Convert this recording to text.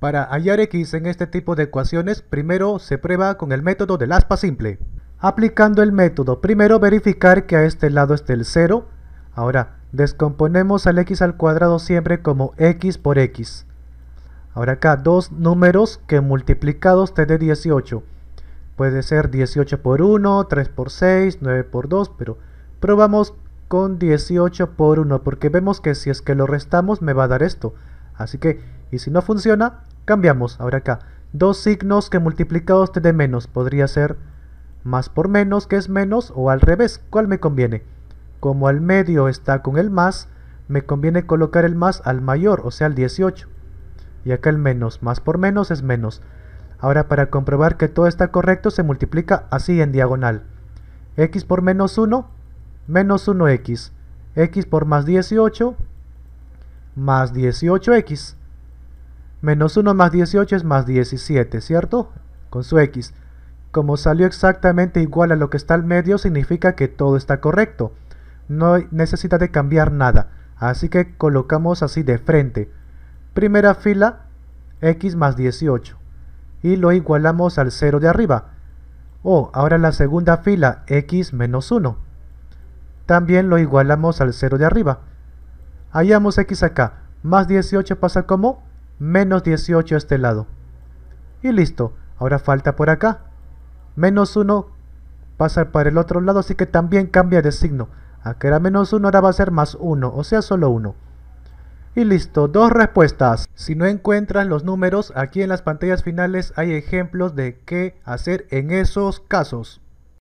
Para hallar x en este tipo de ecuaciones, primero se prueba con el método del aspa simple. Aplicando el método, primero verificar que a este lado esté el 0. Ahora, descomponemos al x al cuadrado siempre como x por x. Ahora acá, dos números que multiplicados te dé 18. Puede ser 18 por 1, 3 por 6, 9 por 2, pero probamos con 18 por 1, porque vemos que si es que lo restamos me va a dar esto. Así que, y si no funciona, Cambiamos, ahora acá. Dos signos que multiplicados te den menos. Podría ser más por menos, que es menos, o al revés. ¿Cuál me conviene? Como al medio está con el más, me conviene colocar el más al mayor, o sea, al 18. Y acá el menos, más por menos es menos. Ahora para comprobar que todo está correcto se multiplica así en diagonal. x por menos 1, menos 1x. x por más 18, más 18x. Menos 1 más 18 es más 17, ¿cierto? Con su x. Como salió exactamente igual a lo que está al medio, significa que todo está correcto. No necesita de cambiar nada. Así que colocamos así de frente. Primera fila, x más 18. Y lo igualamos al 0 de arriba. O oh, ahora la segunda fila, x menos 1. También lo igualamos al 0 de arriba. Hallamos x acá. Más 18 pasa como menos 18 a este lado. Y listo, ahora falta por acá. Menos 1 pasa para el otro lado, así que también cambia de signo. Aquí era menos 1, ahora va a ser más 1, o sea solo 1. Y listo, dos respuestas. Si no encuentras los números, aquí en las pantallas finales hay ejemplos de qué hacer en esos casos.